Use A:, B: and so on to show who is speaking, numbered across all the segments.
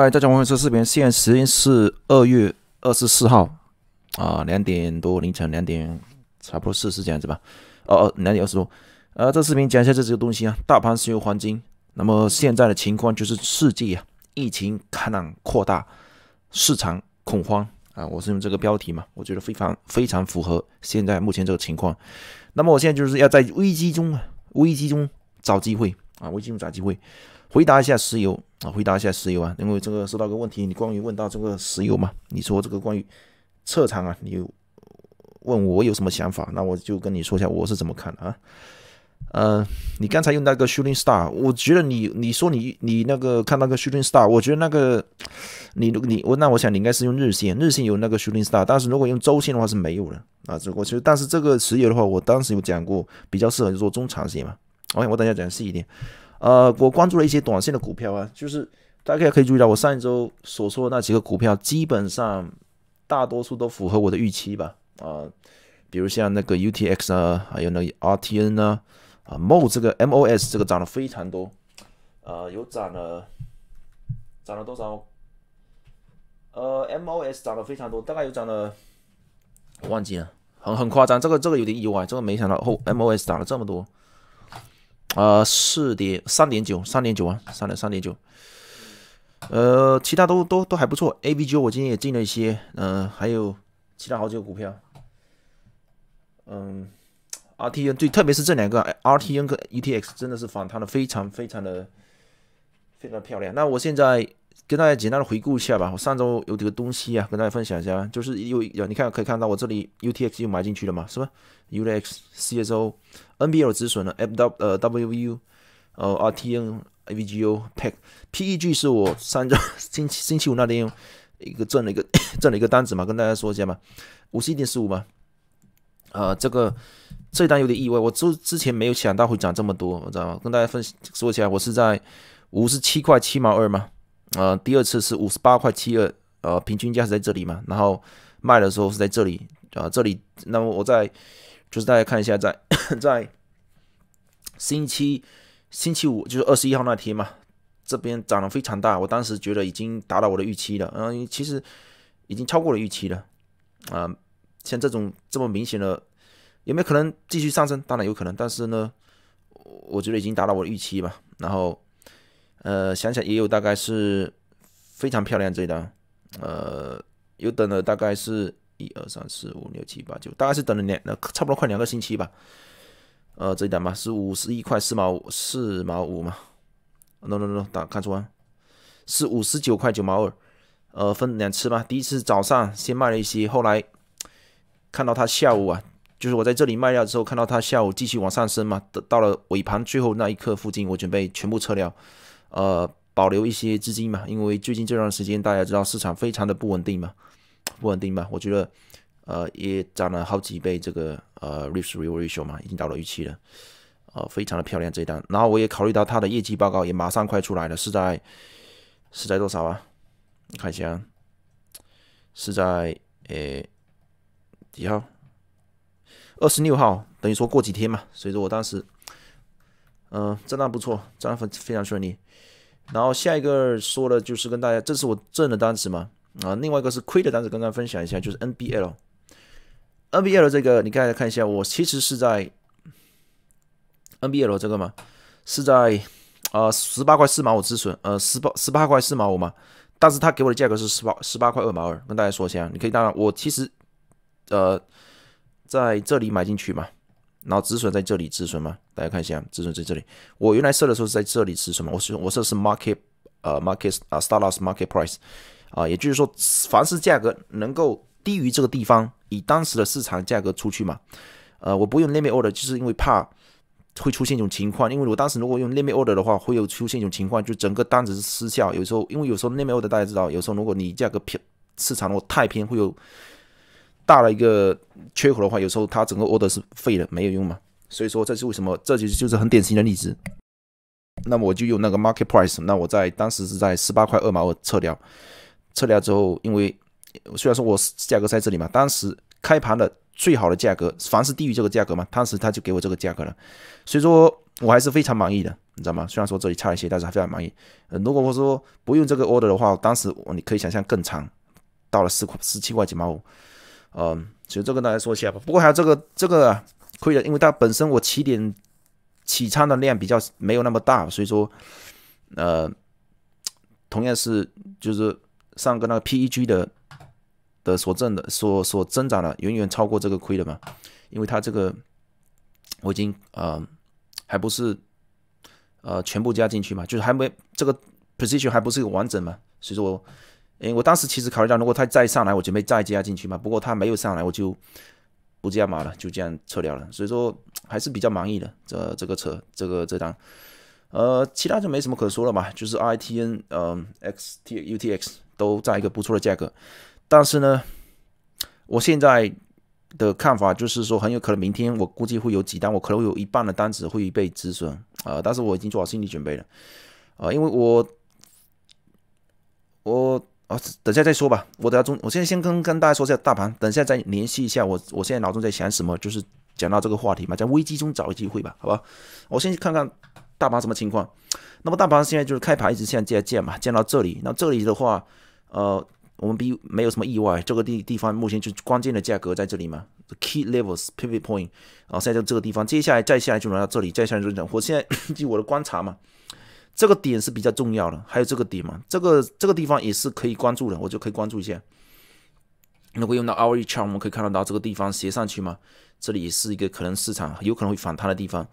A: 来，大家欢迎收视频。现在时间是二月二十四号，啊，两点多凌晨两点，差不多四十这样子吧。哦哦，两点二十多。呃，这视频讲一下这几个东西啊，大盘、石油、黄金。那么现在的情况就是，世界疫情感染扩大，市场恐慌啊。我是用这个标题嘛，我觉得非常非常符合现在目前这个情况。那么我现在就是要在危机中啊，危机中找机会啊，危机中找机会。回答一下石油啊，回答一下石油啊，因为这个收到个问题，你关于问到这个石油嘛，你说这个关于测长啊，你问我有什么想法，那我就跟你说一下我是怎么看的啊。呃，你刚才用那个 shooting star，我觉得你你说你你那个看那个 shooting star，我觉得那个你你我那我想你应该是用日线，日线有那个 shooting star，但是如果用周线的话是没有的啊。这我觉得，但是这个石油的话，我当时有讲过，比较适合做中长线嘛。OK，我等下讲细一点。呃，我关注了一些短线的股票啊，就是大家也可以注意到，我上一周所说的那几个股票，基本上大多数都符合我的预期吧。啊，比如像那个 UTX 啊，还有那个 RTN 啊，啊，MO 这个 M O S 这个涨了非常多，呃，有涨了，涨了多少？呃，M O S 涨了非常多，大概有涨了，忘记了，很很夸张，这个这个有点意外，这个没想到后 M O S 涨了这么多。呃，四点三点九，三点九啊，三点三点九。呃，其他都都都还不错。A B G 我今天也进了一些，嗯，还有其他好几个股票。嗯，R T N 对，特别是这两个，R T N 跟 E T X 真的是反弹的非常非常的非常漂亮。那我现在。跟大家简单的回顾一下吧。我上周有几个东西啊，跟大家分享一下，就是有有，你看可以看到我这里 U TX 又埋进去了嘛，是吧？U X C s O N B L 止损了，F W 呃 W U 呃 R T N A V G o P E G 是我上周 星期星期五那天一个挣了一个挣 了一个单子嘛，跟大家说一下嘛，五十一点四五嘛，呃，这个这一单有点意外，我之之前没有想到会涨这么多，我知道吗？跟大家分说一下，我是在五十七块七毛二嘛。呃，第二次是五十八块七二，呃，平均价是在这里嘛，然后卖的时候是在这里，啊，这里，那么我在，就是大家看一下，在在星期星期五就是二十一号那天嘛，这边涨得非常大，我当时觉得已经达到我的预期了，嗯，其实已经超过了预期了，啊，像这种这么明显的，有没有可能继续上升？当然有可能，但是呢，我觉得已经达到我的预期吧，然后。呃，想想也有大概是非常漂亮这一单，呃，又等了大概是一二三四五六七八九，大概是等了两，那差不多快两个星期吧。呃，这一单嘛是五十一块四毛五四毛五嘛？No No No，打看错，是五十九块九毛二。呃，分两次吧，第一次早上先卖了一些，后来看到它下午啊，就是我在这里卖掉之后，看到它下午继续往上升嘛，到了尾盘最后那一刻附近，我准备全部撤掉。呃，保留一些资金嘛，因为最近这段时间大家知道市场非常的不稳定嘛，不稳定嘛，我觉得，呃，也涨了好几倍，这个呃 r e v e r r a t i o 嘛，已经到了预期了，呃，非常的漂亮这一单。然后我也考虑到它的业绩报告也马上快出来了，是在是在多少啊？看一下，是在诶几号？二十六号，等于说过几天嘛，所以说我当时。嗯，震荡不错，震荡非非常顺利。然后下一个说的就是跟大家，这是我挣的单子嘛，啊，另外一个是亏的单子，跟大家分享一下，就是 NBL，NBL 这个你刚才看一下，我其实是在 NBL 这个嘛，是在啊十八块四毛五止损，呃十八十八块四毛五嘛，但是他给我的价格是十八十八块二毛二，跟大家说一下，你可以当然我其实呃在这里买进去嘛。然后止损在这里止损吗？大家看一下，止损在这里。我原来设的时候是在这里止损嘛？我我设是 market，呃 market，啊 starloss market price，啊，也就是说，凡是价格能够低于这个地方，以当时的市场价格出去嘛。呃，我不用 limit order，就是因为怕会出现一种情况，因为我当时如果用 limit order 的话，会有出现一种情况，就整个单子失效。有时候，因为有时候 limit order 大家知道，有时候如果你价格偏市场如果太偏，会有。大了一个缺口的话，有时候它整个 order 是废了，没有用嘛。所以说这是为什么，这就就是很典型的例子。那么我就用那个 market price，那我在当时是在十八块二毛二撤掉，撤掉之后，因为虽然说我价格在这里嘛，当时开盘的最好的价格，凡是低于这个价格嘛，当时他就给我这个价格了，所以说我还是非常满意的，你知道吗？虽然说这里差一些，但是还非常满意。呃，如果我说不用这个 order 的话，当时你可以想象更长，到了十块十七块几毛五。嗯，其实这跟大家说一下吧。不过还有这个这个亏的，因为它本身我起点起仓的量比较没有那么大，所以说，呃，同样是就是上个那个 PEG 的的所挣的所所增长的远远超过这个亏的嘛，因为它这个我已经呃还不是呃全部加进去嘛，就是还没这个 position 还不是一个完整嘛，所以说。为我当时其实考虑到，如果他再上来，我准备再加进去嘛。不过他没有上来，我就不加码了，就这样撤掉了。所以说还是比较满意的。这这个车，这个这张，呃，其他就没什么可说了嘛。就是 I T N，嗯，X T U T X 都在一个不错的价格。但是呢，我现在的看法就是说，很有可能明天我估计会有几单，我可能有一半的单子会被止损啊。但是我已经做好心理准备了啊，因为我我。等下再说吧，我等下中，我现在先跟跟大家说一下大盘，等下再联系一下我。我现在脑中在想什么，就是讲到这个话题嘛，在危机中找机会吧，好吧？我先去看看大盘什么情况。那么大盘现在就是开盘一直现在在建嘛，建到这里，那这里的话，呃，我们比没有什么意外，这个地地方目前就关键的价格在这里嘛，key levels pivot point，啊，现在就这个地方，接下来再下来就轮到这里，再下来就涨。我现在 据我的观察嘛。这个点是比较重要的，还有这个点嘛，这个这个地方也是可以关注的，我就可以关注一下。如果用到 R E chart，我们可以看得到这个地方斜上去吗？这里也是一个可能市场有可能会反弹的地方。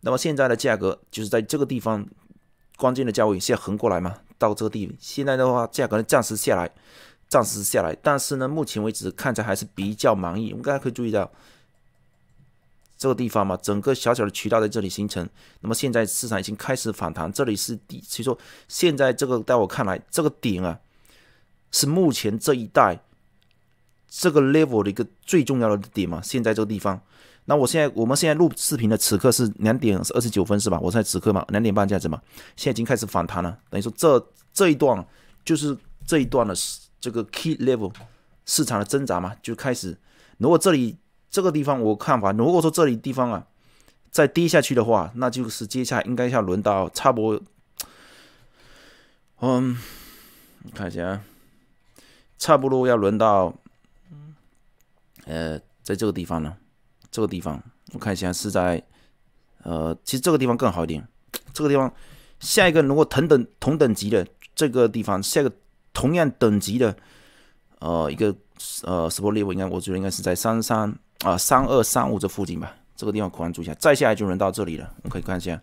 A: 那么现在的价格就是在这个地方关键的价位，现在横过来嘛，到这个地。现在的话，价格呢暂时下来，暂时下来，但是呢，目前为止看着还是比较满意。我们大家可以注意到。这个地方嘛，整个小小的渠道在这里形成。那么现在市场已经开始反弹，这里是底，所以说现在这个在我看来，这个顶啊，是目前这一代这个 level 的一个最重要的点嘛。现在这个地方，那我现在我们现在录视频的此刻是两点二十九分是吧？我现在此刻嘛，两点半这样子嘛，现在已经开始反弹了，等于说这这一段就是这一段的这个 key level 市场的挣扎嘛，就开始。如果这里，这个地方我看法，如果说这里地方啊再跌下去的话，那就是接下来应该要轮到差不多，嗯，看一下，差不多要轮到，呃，在这个地方呢，这个地方我看一下是在，呃，其实这个地方更好一点，这个地方下一个如果同等同等级的这个地方，下一个同样等级的，呃，一个呃 s p o r t level 应该我觉得应该是在三三。啊，三二三五这附近吧，这个地方关注一下，再下来就能到这里了。我们可以看一下，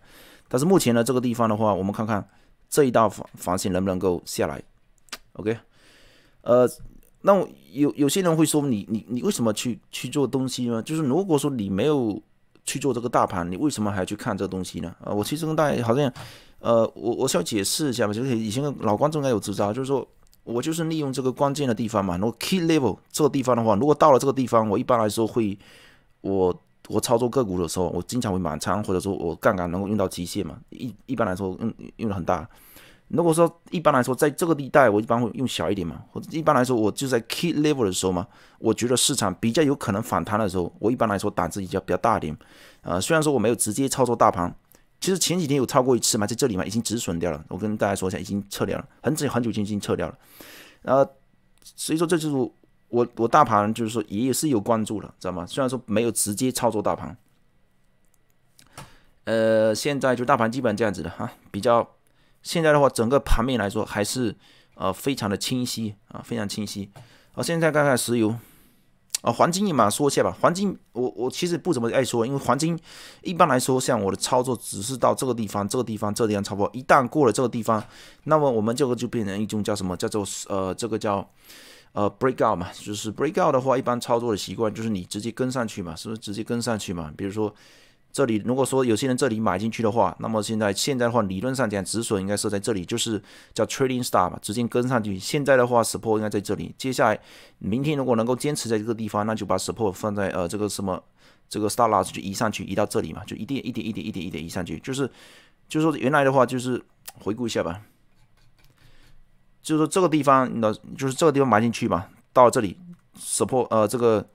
A: 但是目前呢，这个地方的话，我们看看这一道防防线能不能够下来。OK，呃，那有有些人会说，你你你为什么去去做东西呢？就是如果说你没有去做这个大盘，你为什么还去看这东西呢？啊，我其实跟大家好像，呃，我我需要解释一下吧，就是以前的老观众应该有知道，就是说。我就是利用这个关键的地方嘛，如果 key level 这个地方的话，如果到了这个地方，我一般来说会，我我操作个股的时候，我经常会满仓，或者说我杠杆能够用到极限嘛，一一般来说用用的很大。如果说一般来说在这个地带，我一般会用小一点嘛，或者一般来说我就在 key level 的时候嘛，我觉得市场比较有可能反弹的时候，我一般来说胆子比较比较大一点。啊，虽然说我没有直接操作大盘。其实前几天有超过一次嘛，在这里嘛，已经止损掉了。我跟大家说一下，已经撤掉了，很久很久前已经撤掉了。呃，所以说这就是我我大盘就是说也是有关注了，知道吗？虽然说没有直接操作大盘，呃，现在就大盘基本这样子的哈，比较现在的话，整个盘面来说还是呃非常的清晰啊，非常清晰。好，现在看看石油。啊，黄金也嘛说一下吧。黄金，我我其实不怎么爱说，因为黄金一般来说，像我的操作只是到这个地方、这个地方、这个地方差不多。一旦过了这个地方，那么我们这个就变成一种叫什么？叫做呃，这个叫呃 break out 嘛，就是 break out 的话，一般操作的习惯就是你直接跟上去嘛，是不是直接跟上去嘛？比如说。这里如果说有些人这里买进去的话，那么现在现在的话，理论上讲止损应该设在这里，就是叫 trading s t a r 嘛，直接跟上去。现在的话，support 应该在这里。接下来明天如果能够坚持在这个地方，那就把 support 放在呃这个什么这个 star loss 就移上去，移到这里嘛，就一点一点一点一点一点移上去。就是就是说原来的话就是回顾一下吧，就是说这个地方，那就是这个地方买进去嘛，到这里 support 呃这个。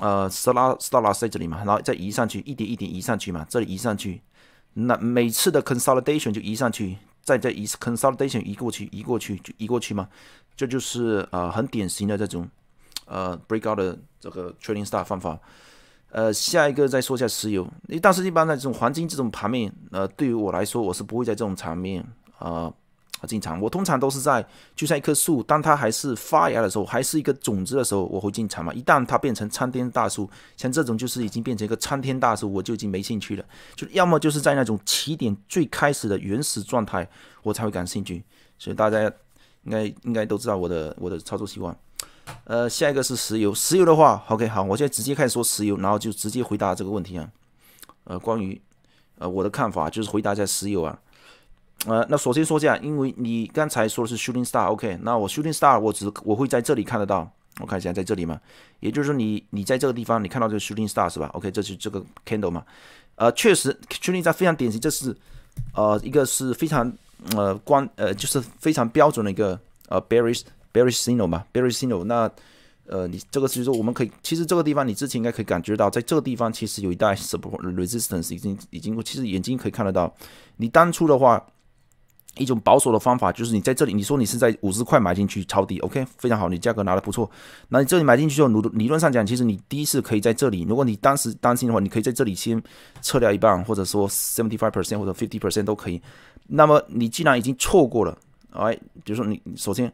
A: 呃 s 拉 a 拉 star 在这里嘛，然后再移上去，一点一点移上去嘛，这里移上去，那每次的 consolidation 就移上去，再再移 consolidation 移过去，移过去就移过去嘛，这就是呃很典型的这种呃 breakout 的这个 trading star 方法。呃，下一个再说一下石油，但是一般的这种黄金这种盘面，呃，对于我来说，我是不会在这种场面啊。啊，进场我通常都是在就像一棵树，当它还是发芽的时候，还是一个种子的时候，我会进场嘛。一旦它变成参天大树，像这种就是已经变成一个参天大树，我就已经没兴趣了。就要么就是在那种起点最开始的原始状态，我才会感兴趣。所以大家应该应该都知道我的我的操作习惯。呃，下一个是石油，石油的话，OK，好，我现在直接开始说石油，然后就直接回答这个问题啊。呃，关于呃我的看法就是回答一下石油啊。呃，那首先说一下，因为你刚才说的是 shooting star，OK？那我 shooting star，我只我会在这里看得到。我看一下，在这里嘛，也就是说，你你在这个地方，你看到这个 shooting star 是吧？OK，这是这个 candle 嘛？呃，确实 shooting star 非常典型，这是呃一个是非常呃光呃就是非常标准的一个呃 bearish bearish signal 嘛 b e a r i s h signal 那呃你这个其实我们可以其实这个地方你之前应该可以感觉到，在这个地方其实有一带 support resistance 已经已经其实眼睛可以看得到，你当初的话。一种保守的方法就是你在这里，你说你是在五十块买进去抄底，OK，非常好，你价格拿的不错。那你这里买进去后，理论理论上讲，其实你第一次可以在这里，如果你当时担心的话，你可以在这里先撤掉一半，或者说 seventy five percent 或者 fifty percent 都可以。那么你既然已经错过了，哎，比如说你首先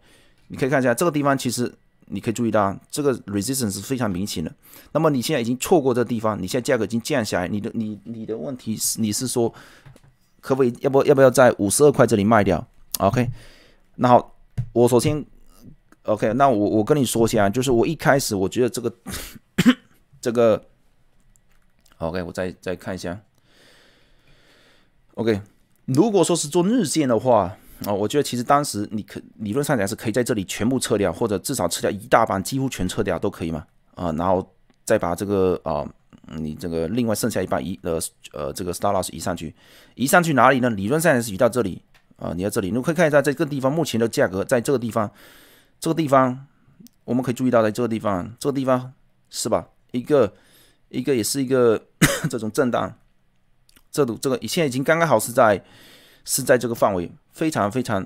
A: 你可以看一下这个地方，其实你可以注意到这个 resistance 是非常明显的。那么你现在已经错过这个地方，你现在价格已经降下来，你的你你的问题是你是说？可不可以？要不要不要在五十二块这里卖掉？OK，那好，我首先 OK，那我我跟你说一下，就是我一开始我觉得这个 这个 OK，我再再看一下 OK，如果说是做日线的话啊，我觉得其实当时你可理论上讲是可以在这里全部撤掉，或者至少撤掉一大半，几乎全撤掉都可以嘛啊，然后再把这个啊。你这个另外剩下一半移呃呃，这个 star loss 移上去，移上去哪里呢？理论上是移到这里啊，你在这里。你可以看一下这个地方目前的价格，在这个地方，这个地方我们可以注意到，在这个地方，这个地方是吧？一个一个也是一个 这种震荡，这都这个现在已经刚刚好是在是在这个范围，非常非常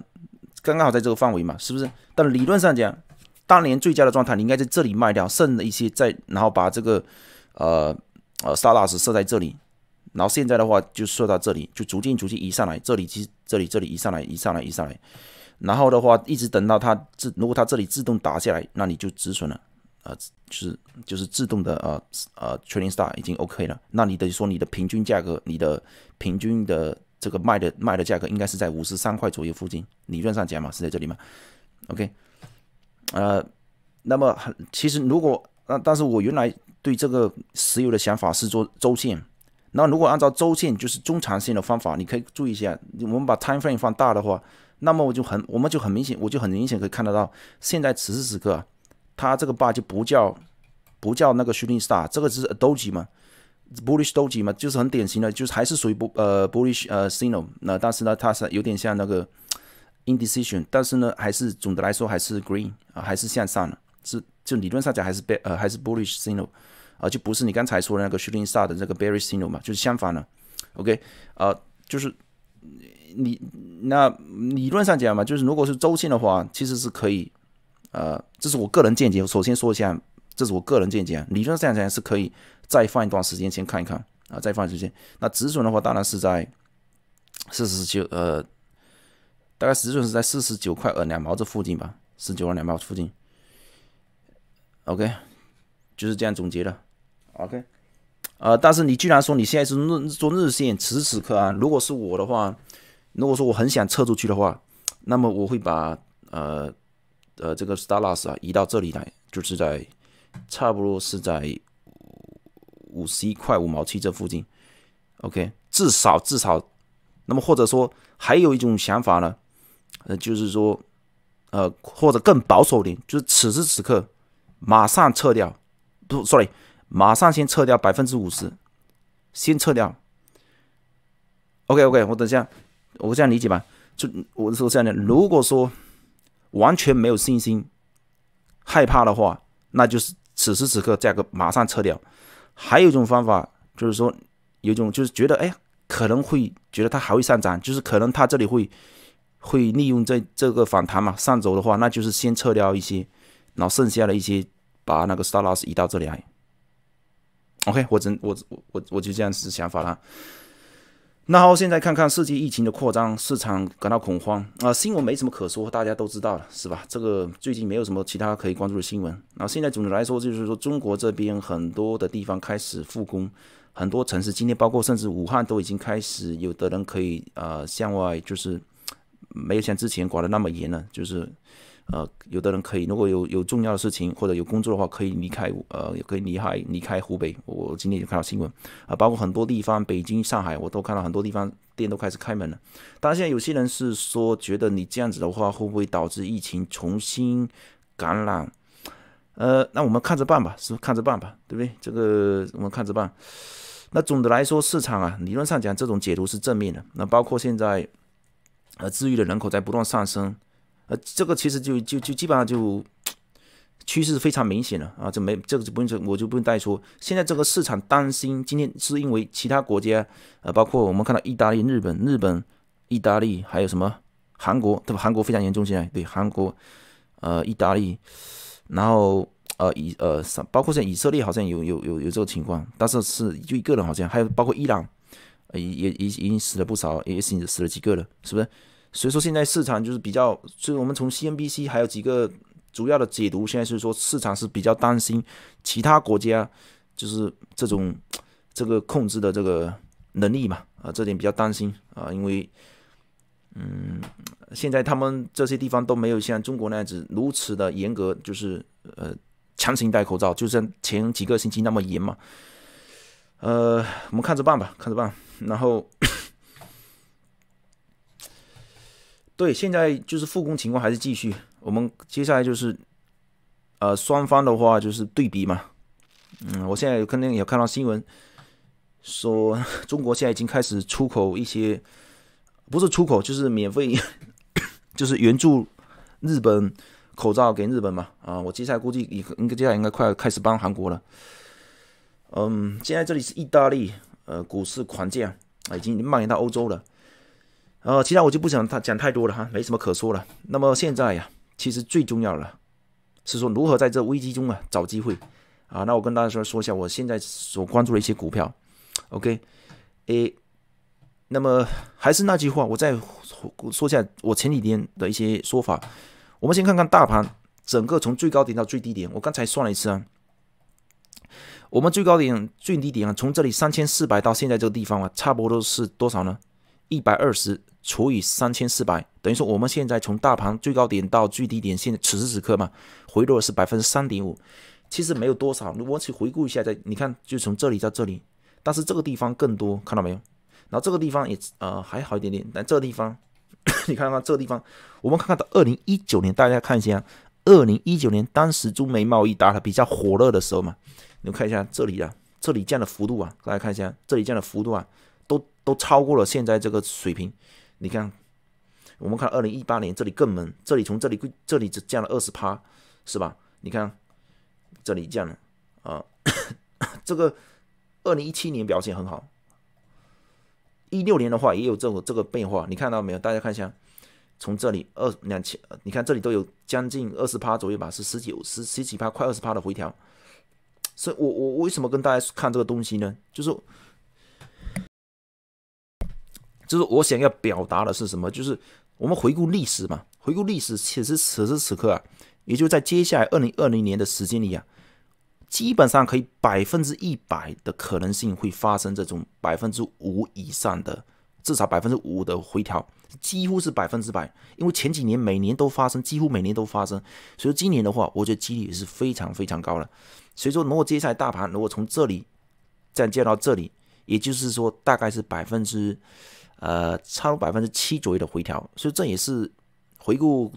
A: 刚刚好在这个范围嘛，是不是？但理论上讲，当年最佳的状态你应该在这里卖掉，剩的一些再然后把这个呃。呃 s a r s 设在这里，然后现在的话就设到这里，就逐渐逐渐移上来。这里其实这里这里移上来，移上来，移上来。然后的话，一直等到它自，如果它这里自动打下来，那你就止损了。呃，就是就是自动的呃呃，Training Star 已经 OK 了。那你等于说你的平均价格，你的平均的这个卖的卖的价格应该是在五十三块左右附近。理论上讲嘛，是在这里嘛。OK，呃，那么其实如果那但是我原来。对这个石油的想法是做周线，那如果按照周线就是中长线的方法，你可以注意一下。我们把 time frame 放大的话，那么我就很，我们就很明显，我就很明显可以看得到，现在此时此刻，它这个 bar 就不叫不叫那个 shooting star，这个是 doji 嘛，bullish doji 嘛，就是很典型的，就是还是属于不呃 bullish 呃 signal。那但是呢，它是有点像那个 indecision，但是呢，还是总的来说还是 green，还是向上的，是就理论上讲还是被呃还是 bullish signal。啊，就不是你刚才说的那个 shooting star 的那个 b e a r r s s i n o 嘛，就是相反的，OK，啊，就是你那理论上讲嘛，就是如果是周线的话，其实是可以，呃，这是我个人见解。首先说一下，这是我个人见解。理论上讲是可以再放一段时间，先看一看啊，再放一段时间。那止损的话，当然是在四十九呃，大概止损是在四十九块二两毛这附近吧，四十九块两毛附近。OK，就是这样总结的。OK，呃，但是你既然说你现在是日做日线，此时此刻啊，如果是我的话，如果说我很想撤出去的话，那么我会把呃呃这个 s t a r l a s s 啊移到这里来，就是在差不多是在五十一块五毛七这附近。OK，至少至少，那么或者说还有一种想法呢，呃，就是说，呃，或者更保守点，就是此时此刻马上撤掉，不，sorry。马上先撤掉百分之五十，先撤掉。OK OK，我等一下，我这样理解吧。就我说这样的。如果说完全没有信心、害怕的话，那就是此时此刻价格马上撤掉。还有一种方法就是说，有一种就是觉得，哎，可能会觉得它还会上涨，就是可能它这里会会利用这这个反弹嘛，上走的话，那就是先撤掉一些，然后剩下的一些把那个 stop loss 移到这里来。OK，我真我我我我就这样子想法了。那好，现在看看世界疫情的扩张，市场感到恐慌啊。新闻没什么可说，大家都知道了，是吧？这个最近没有什么其他可以关注的新闻。那现在总的来说就是说，中国这边很多的地方开始复工，很多城市今天包括甚至武汉都已经开始，有的人可以呃向外，就是没有像之前管的那么严了，就是。呃，有的人可以，如果有有重要的事情或者有工作的话，可以离开，呃，可以离开离开湖北。我今天就看到新闻，啊，包括很多地方，北京、上海，我都看到很多地方店都开始开门了。当然，现在有些人是说，觉得你这样子的话，会不会导致疫情重新感染？呃，那我们看着办吧，是看着办吧，对不对？这个我们看着办。那总的来说，市场啊，理论上讲，这种解读是正面的。那包括现在，呃，治愈的人口在不断上升。呃，这个其实就就就基本上就趋势非常明显了啊，这没这个就不用我就不用再说。现在这个市场担心今天是因为其他国家，呃，包括我们看到意大利、日本、日本、意大利，还有什么韩国，对吧？韩国非常严重现在，对韩国，呃，意大利，然后呃以呃包括像以色列好像有有有有这个情况，但是是就一个人好像，还有包括伊朗，也也已经死了不少，也已经死了几个了，是不是？所以说现在市场就是比较，就是我们从 CNBC 还有几个主要的解读，现在是说市场是比较担心其他国家就是这种这个控制的这个能力嘛，啊，这点比较担心啊，因为嗯，现在他们这些地方都没有像中国那样子如此的严格，就是呃，强行戴口罩，就像前几个星期那么严嘛，呃，我们看着办吧，看着办，然后。对，现在就是复工情况还是继续。我们接下来就是，呃，双方的话就是对比嘛。嗯，我现在肯定有看到新闻，说 中国现在已经开始出口一些，不是出口就是免费，就是援助日本口罩给日本嘛。啊，我接下来估计应应该接下来应该快开始帮韩国了。嗯，现在这里是意大利，呃，股市狂降，啊，已经蔓延到欧洲了。呃，其他我就不想他讲太多了哈，没什么可说了。那么现在呀，其实最重要的，是说如何在这危机中啊找机会，啊，那我跟大家说说一下我现在所关注的一些股票。OK，诶，那么还是那句话，我再说一下我前几天的一些说法。我们先看看大盘整个从最高点到最低点，我刚才算了一次啊，我们最高点最低点啊，从这里三千四百到现在这个地方啊，差不多是多少呢？一百二十除以三千四百，等于说我们现在从大盘最高点到最低点，现在此时此刻嘛，回落是百分之三点五，其实没有多少。如果去回顾一下，在你看，就从这里到这里，但是这个地方更多，看到没有？然后这个地方也呃还好一点点，但这个地方，你看看这个地方，我们看到二零一九年，大家看一下，二零一九年当时中美贸易打的比较火热的时候嘛，你们看一下这里啊，这里降的幅度啊，大家看一下这里降的幅度啊。都都超过了现在这个水平，你看，我们看二零一八年这里更猛，这里从这里这里只降了二十趴，是吧？你看这里降了啊，这个二零一七年表现很好，一六年的话也有这个这个变化，你看到没有？大家看一下，从这里二两千，你看这里都有将近二十趴左右吧，是十几十十几趴快二十趴的回调，所以我我为什么跟大家看这个东西呢？就是。就是我想要表达的是什么？就是我们回顾历史嘛，回顾历史，其实此时此刻啊，也就在接下来二零二零年的时间里啊，基本上可以百分之一百的可能性会发生这种百分之五以上的，至少百分之五的回调，几乎是百分之百，因为前几年每年都发生，几乎每年都发生，所以今年的话，我觉得几率也是非常非常高了。所以说，如果接下来大盘如果从这里再降到这里，也就是说大概是百分之。呃，超百分之七左右的回调，所以这也是回顾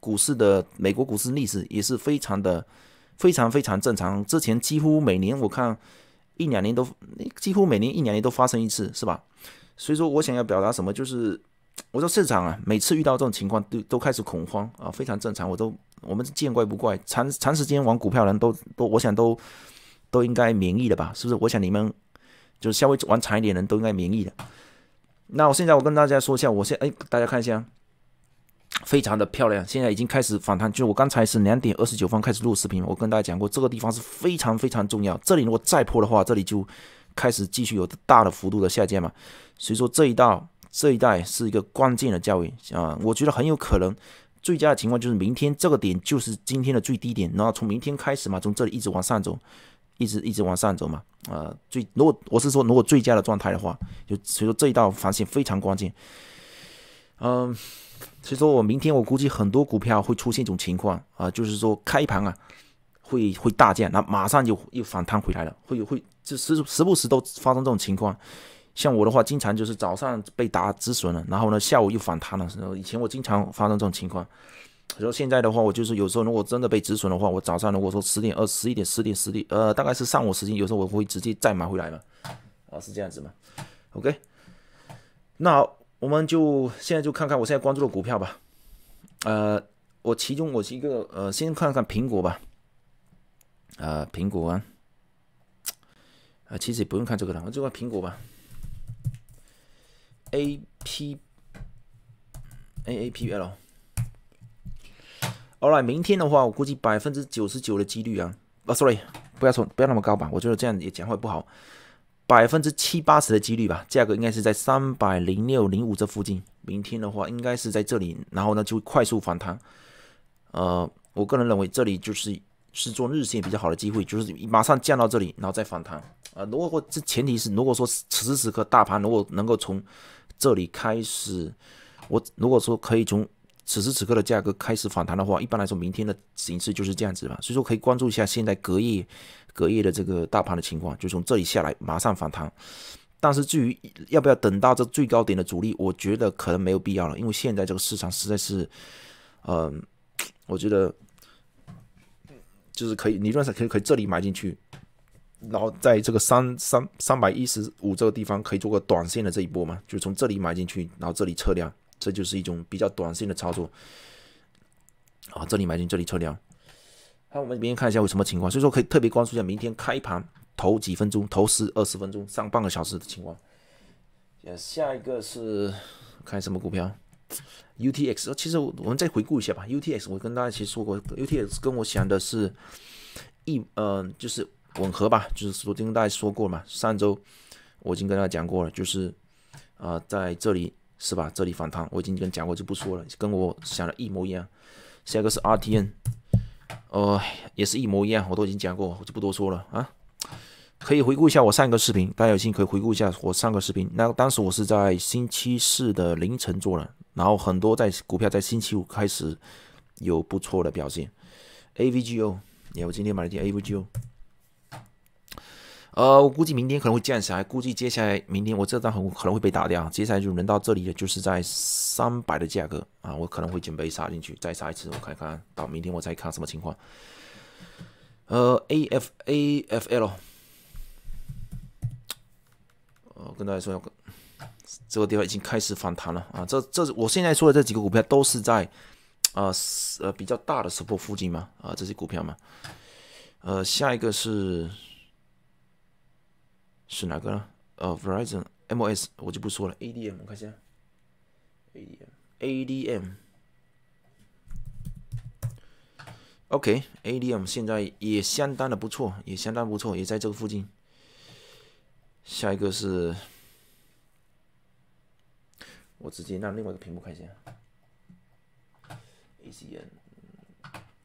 A: 股市的美国股市历史，也是非常的非常非常正常。之前几乎每年我看一两年都，几乎每年一两年都发生一次，是吧？所以说，我想要表达什么，就是我说市场啊，每次遇到这种情况都都开始恐慌啊，非常正常，我都我们见怪不怪。长长时间玩股票的人都都，我想都都应该免疫的吧？是不是？我想你们就是稍微玩长一点的人都应该免疫的。那我现在我跟大家说一下，我现哎，大家看一下，非常的漂亮，现在已经开始反弹，就我刚才是两点二十九分开始录视频，我跟大家讲过，这个地方是非常非常重要，这里如果再破的话，这里就开始继续有大的幅度的下降嘛，所以说这一道这一带是一个关键的价位啊，我觉得很有可能，最佳的情况就是明天这个点就是今天的最低点，然后从明天开始嘛，从这里一直往上走。一直一直往上走嘛，啊，最如果我是说，如果最佳的状态的话，就所以说这一道防线非常关键。嗯，所以说我明天我估计很多股票会出现一种情况啊，就是说开盘啊会会大降，那马上就又反弹回来了，会会就时时不时都发生这种情况。像我的话，经常就是早上被打止损了，然后呢下午又反弹了，以前我经常发生这种情况。就说现在的话，我就是有时候如果真的被止损的话，我早上如果说十点二十一点十点十点呃，大概是上午时间，有时候我会直接再买回来嘛，啊是这样子嘛，OK，那好，我们就现在就看看我现在关注的股票吧，呃，我其中我是一个呃，先看看苹果吧，啊，苹果啊，啊，其实不用看这个了，我就看苹果吧，A P A A P L。好了，明天的话，我估计百分之九十九的几率啊，啊，sorry，不要说不要那么高吧，我觉得这样也讲话不好，百分之七八十的几率吧，价格应该是在三百零六零五这附近。明天的话，应该是在这里，然后呢就快速反弹。呃，我个人认为这里就是是做日线比较好的机会，就是马上降到这里，然后再反弹。啊，如果这前提是如果说此时此刻大盘如果能够从这里开始，我如果说可以从。此时此刻的价格开始反弹的话，一般来说，明天的形势就是这样子嘛，所以说可以关注一下现在隔夜、隔夜的这个大盘的情况，就从这里下来马上反弹。但是至于要不要等到这最高点的阻力，我觉得可能没有必要了，因为现在这个市场实在是，呃，我觉得就是可以，理论上可以可以这里买进去，然后在这个三三三百一十五这个地方可以做个短线的这一波嘛，就从这里买进去，然后这里撤掉。这就是一种比较短线的操作啊！这里买进，这里撤掉。好，我们明天看一下有什么情况，所以说可以特别关注一下明天开盘头几分钟、头十二十分钟、上半个小时的情况。下一个是看什么股票？UTX。其实我们再回顾一下吧。UTX，我跟大家其实说过，UTX 跟我想的是一嗯，就是吻合吧，就是昨天跟大家说过嘛。上周我已经跟大家讲过了，就是啊，在这里。是吧？这里反弹我已经跟讲过，就不说了，跟我想的一模一样。下一个是 RTN，哦，也是一模一样，我都已经讲过，我就不多说了啊。可以回顾一下我上一个视频，大家有兴趣可以回顾一下我上个视频。那当时我是在星期四的凌晨做的，然后很多在股票在星期五开始有不错的表现。AVGO，也我今天买了件 AVGO。呃，我估计明天可能会降下来，估计接下来明天我这张很可能会被打掉，接下来就轮到这里了，就是在三百的价格啊，我可能会准备杀进去再杀一次，我看看到明天我再看什么情况。呃，A F A F L，呃，跟大家说，这个地方已经开始反弹了啊，这这我现在说的这几个股票都是在啊呃比较大的 support 附近嘛，啊这些股票嘛，呃，下一个是。是哪个？呢？呃，Verizon、MOS 我就不说了，ADM 我看一下，ADM，OK，ADM 现在也相当的不错，也相当不错，也在这个附近。下一个是，我直接让另外一个屏幕看一下，ACN，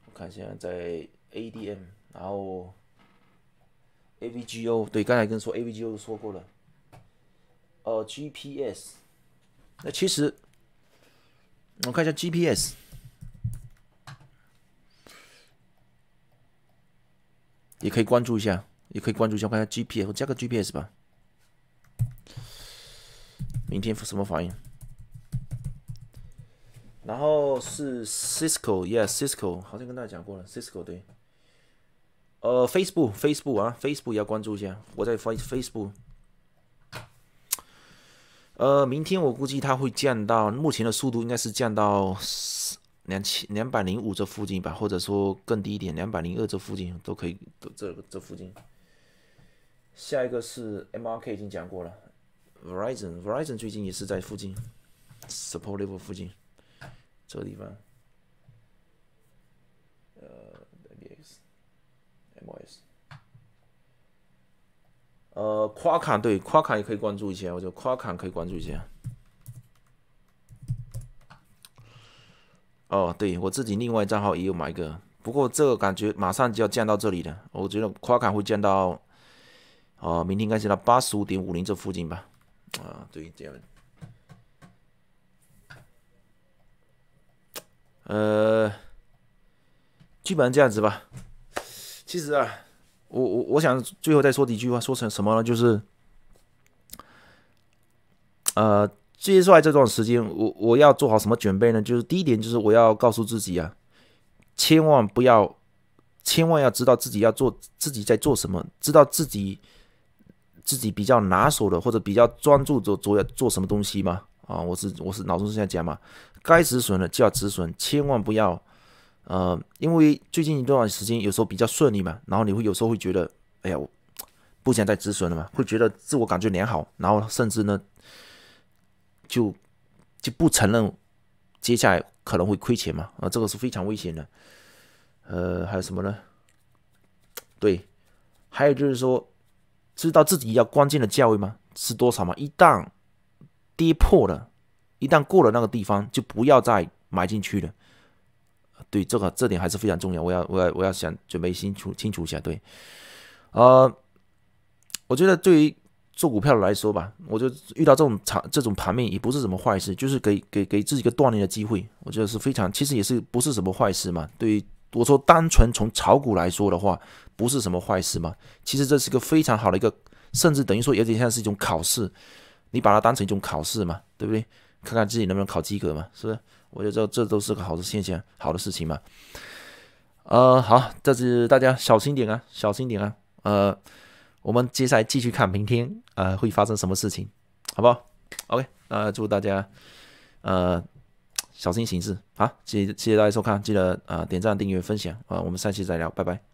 A: 我看一下在 ADM，然后。AVGO，对，刚才跟说 AVGO 说过了。呃，GPS，那其实我看一下 GPS，也可以关注一下，也可以关注一下。我看一下 GPS，我加个 GPS 吧。明天什么反应？然后是 Cisco，Yes，Cisco，好像跟大家讲过了，Cisco 对。呃，Facebook，Facebook 啊，Facebook 也要关注一下。我在 Face Facebook，呃，明天我估计它会降到目前的速度，应该是降到两千两百零五这附近吧，或者说更低一点，两百零二这附近都可以，都这这附近。下一个是 MRK，已经讲过了，Verizon，Verizon 最近也是在附近 Support Level 附近，这个地方。ms，呃，夸卡对，夸卡也可以关注一下，我觉得夸卡可以关注一下。哦，对我自己另外账号也有买一个，不过这个感觉马上就要降到这里了，我觉得夸卡会降到，哦，明天应该是到八十五点五零这附近吧。啊，对，这样。呃，基本上这样子吧。其实啊，我我我想最后再说几句话，说成什么呢？就是，呃，接下来这段时间，我我要做好什么准备呢？就是第一点，就是我要告诉自己啊，千万不要，千万要知道自己要做自己在做什么，知道自己自己比较拿手的或者比较专注做做做什么东西吗？啊，我是我是脑中这在讲嘛，该止损的就要止损，千万不要。呃，因为最近一段时间有时候比较顺利嘛，然后你会有时候会觉得，哎呀，不想再止损了嘛，会觉得自我感觉良好，然后甚至呢，就就不承认接下来可能会亏钱嘛，啊，这个是非常危险的。呃，还有什么呢？对，还有就是说，知道自己要关键的价位吗？是多少嘛？一旦跌破了，一旦过了那个地方，就不要再买进去了。对这个这点还是非常重要，我要我要我要想准备清楚清楚一下。对，呃，我觉得对于做股票来说吧，我就遇到这种场这种盘面也不是什么坏事，就是给给给自己一个锻炼的机会。我觉得是非常，其实也是不是什么坏事嘛。对于我说，单纯从炒股来说的话，不是什么坏事嘛。其实这是个非常好的一个，甚至等于说有点像是一种考试，你把它当成一种考试嘛，对不对？看看自己能不能考及格嘛，是不是？我觉得这这都是个好的现象，好的事情嘛。呃，好，这是大家小心点啊，小心点啊。呃，我们接下来继续看明天啊会发生什么事情，好不好？OK，呃，祝大家呃小心行事。好，谢谢谢谢大家收看，记得啊点赞、订阅、分享。呃，我们下期再聊，拜拜。